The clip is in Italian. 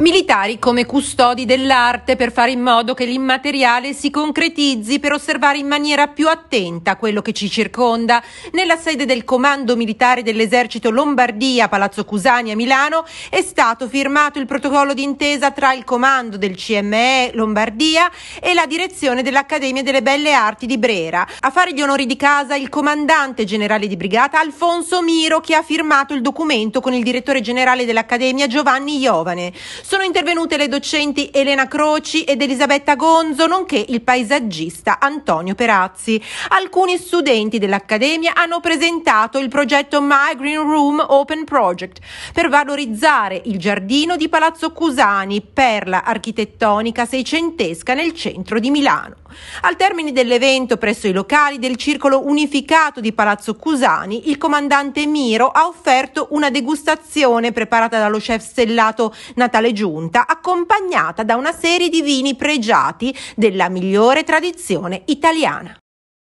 Militari come custodi dell'arte per fare in modo che l'immateriale si concretizzi per osservare in maniera più attenta quello che ci circonda. Nella sede del Comando Militare dell'Esercito Lombardia, Palazzo Cusani a Milano, è stato firmato il protocollo d'intesa tra il Comando del CME Lombardia e la direzione dell'Accademia delle Belle Arti di Brera. A fare gli onori di casa il comandante generale di brigata Alfonso Miro che ha firmato il documento con il direttore generale dell'Accademia Giovanni Iovane. Sono intervenute le docenti Elena Croci ed Elisabetta Gonzo, nonché il paesaggista Antonio Perazzi. Alcuni studenti dell'Accademia hanno presentato il progetto My Green Room Open Project per valorizzare il giardino di Palazzo Cusani, perla architettonica seicentesca nel centro di Milano. Al termine dell'evento presso i locali del Circolo Unificato di Palazzo Cusani, il comandante Miro ha offerto una degustazione preparata dallo chef stellato Natale Giulio aggiunta accompagnata da una serie di vini pregiati della migliore tradizione italiana.